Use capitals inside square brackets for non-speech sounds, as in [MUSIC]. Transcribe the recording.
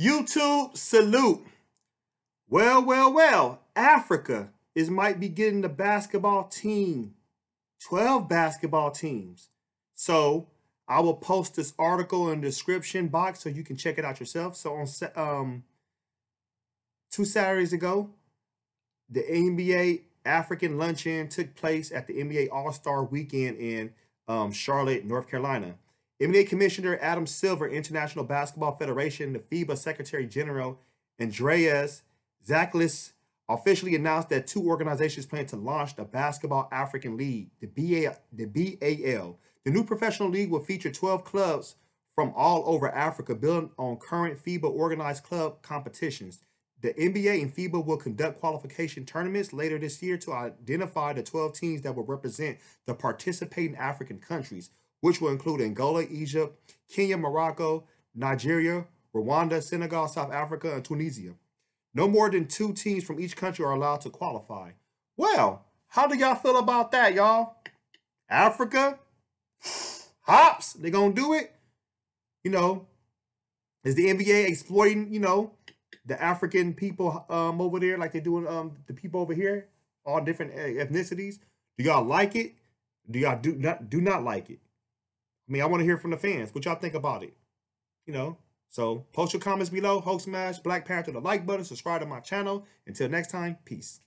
YouTube salute. Well, well, well, Africa is might be getting the basketball team. 12 basketball teams. So I will post this article in the description box so you can check it out yourself. So on um, two Saturdays ago, the NBA African Luncheon took place at the NBA All-Star Weekend in um, Charlotte, North Carolina. NBA Commissioner Adam Silver, International Basketball Federation, the FIBA Secretary General Andreas Zaklis officially announced that two organizations plan to launch the Basketball African League, the, BA, the BAL. The new professional league will feature 12 clubs from all over Africa, building on current FIBA organized club competitions. The NBA and FIBA will conduct qualification tournaments later this year to identify the 12 teams that will represent the participating African countries which will include Angola, Egypt, Kenya, Morocco, Nigeria, Rwanda, Senegal, South Africa, and Tunisia. No more than two teams from each country are allowed to qualify. Well, how do y'all feel about that, y'all? Africa? [SIGHS] Hops? They gonna do it? You know, is the NBA exploiting, you know, the African people um, over there like they do um, the people over here? All different eh, ethnicities? Do y'all like it? Do y'all do not do not like it? I mean, I want to hear from the fans. What y'all think about it? You know, so post your comments below. Hulk Smash, Black Panther, the like button, subscribe to my channel. Until next time, peace.